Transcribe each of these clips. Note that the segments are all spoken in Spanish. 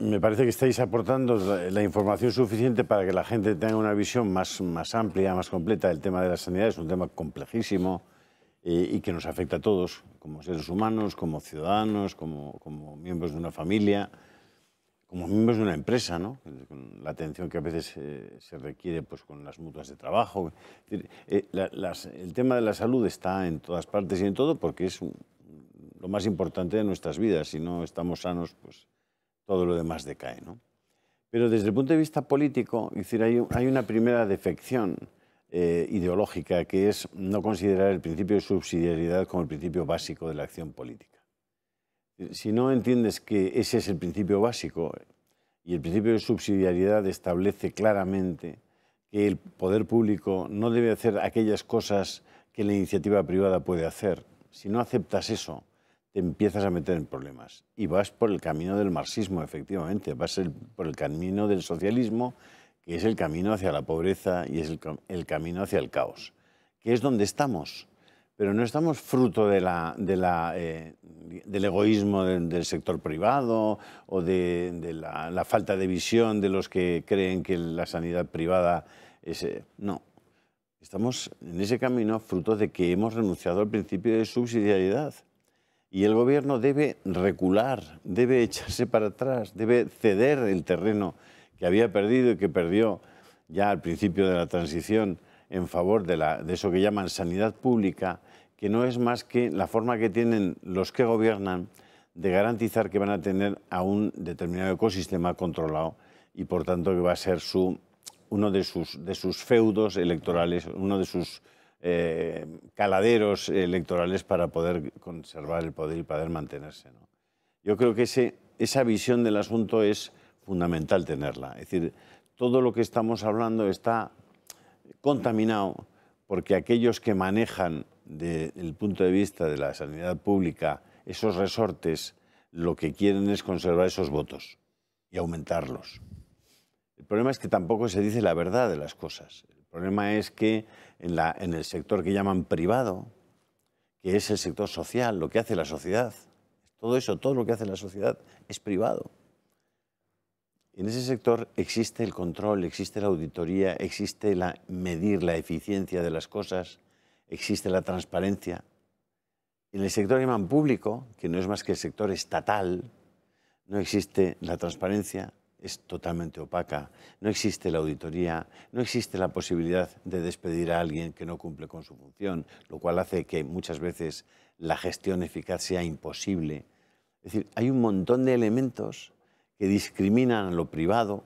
Me parece que estáis aportando la, información suficiente para que la gente tenga una visión más, más amplia, más completa del tema de la sanidad. Es un tema complejísimo eh, y que nos afecta a todos, como seres humanos, como ciudadanos, como, miembros de una familia, como miembros de una empresa, ¿no? la atención que a veces eh, se requiere pues, con las mutuas de trabajo. Eh, el tema de la salud está en todas partes y en todo porque es lo más importante de nuestras vidas. Si no estamos sanos, pues todo lo demás decae. Pero desde el punto de vista político, decir, hay, una primera defección eh, ideológica que es no considerar el principio de subsidiariedad como el principio básico de la acción política. Si no entiendes que ese es el principio básico y el principio de subsidiariedad establece claramente que el poder público no debe hacer aquellas cosas que la iniciativa privada puede hacer, si no aceptas eso, te empiezas a meter en problemas. Y vas por el camino del marxismo, efectivamente, vas por el camino del socialismo, que es el camino hacia la pobreza y es el, camino hacia el caos, que es donde estamos. Pero no estamos fruto de eh, del egoísmo del, sector privado o de, la, falta de visión de los que creen que la sanidad privada es... Eh, no, estamos en ese camino fruto de que hemos renunciado al principio de subsidiariedad y el gobierno debe recular, debe echarse para atrás, debe ceder el terreno que había perdido y que perdió ya al principio de la transición en favor de, la, de eso que llaman sanidad pública, que no es más que la forma que tienen los que gobiernan de garantizar que van a tener a un determinado ecosistema controlado y por tanto que va a ser su, uno de sus, de sus feudos electorales, uno de sus eh, caladeros electorales para poder conservar el poder y poder mantenerse. Yo creo que esa visión del asunto es fundamental tenerla. Es decir, todo lo que estamos hablando está contaminado porque aquellos que manejan desde el punto de vista de la sanidad pública esos resortes lo que quieren es conservar esos votos y aumentarlos. El problema es que tampoco se dice la verdad de las cosas. El problema es que en, el sector que llaman privado, que es el sector social, lo que hace la sociedad, todo eso, todo lo que hace la sociedad es privado. En ese sector existe el control, existe la auditoría, existe la medir la eficiencia de las cosas, existe la transparencia. En el sector que llaman público, que no es más que el sector estatal, no existe la transparencia, es totalmente opaca. No existe la auditoría, no existe la posibilidad de despedir a alguien que no cumple con su función, lo cual hace que muchas veces la gestión eficaz sea imposible. Es decir, hay un montón de elementos que discriminan a lo privado,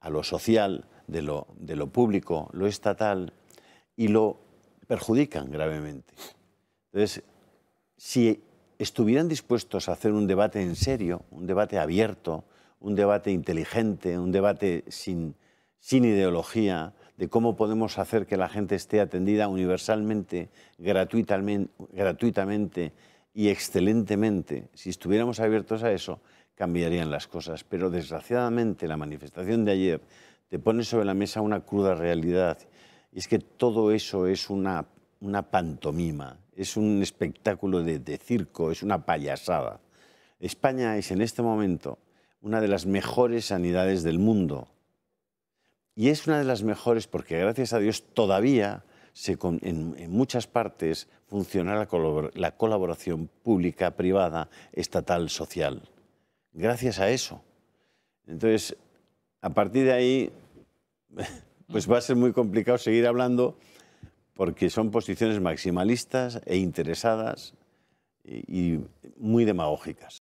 a lo social, de lo, de lo público, lo estatal, y lo perjudican gravemente. Entonces, si estuvieran dispuestos a hacer un debate en serio, un debate abierto, un debate inteligente, un debate sin, sin ideología, de cómo podemos hacer que la gente esté atendida universalmente, gratuitamente, gratuitamente y excelentemente. Si estuviéramos abiertos a eso, cambiarían las cosas. Pero desgraciadamente la manifestación de ayer te pone sobre la mesa una cruda realidad. es que todo eso es una, una pantomima, es un espectáculo de, de circo, es una payasada. España es en este momento una de las mejores sanidades del mundo. Y es una de las mejores porque, gracias a Dios, todavía en, muchas partes funciona la, colaboración pública, privada, estatal, social. Gracias a eso. Entonces, a partir de ahí, pues va a ser muy complicado seguir hablando porque son posiciones maximalistas e interesadas y muy demagógicas.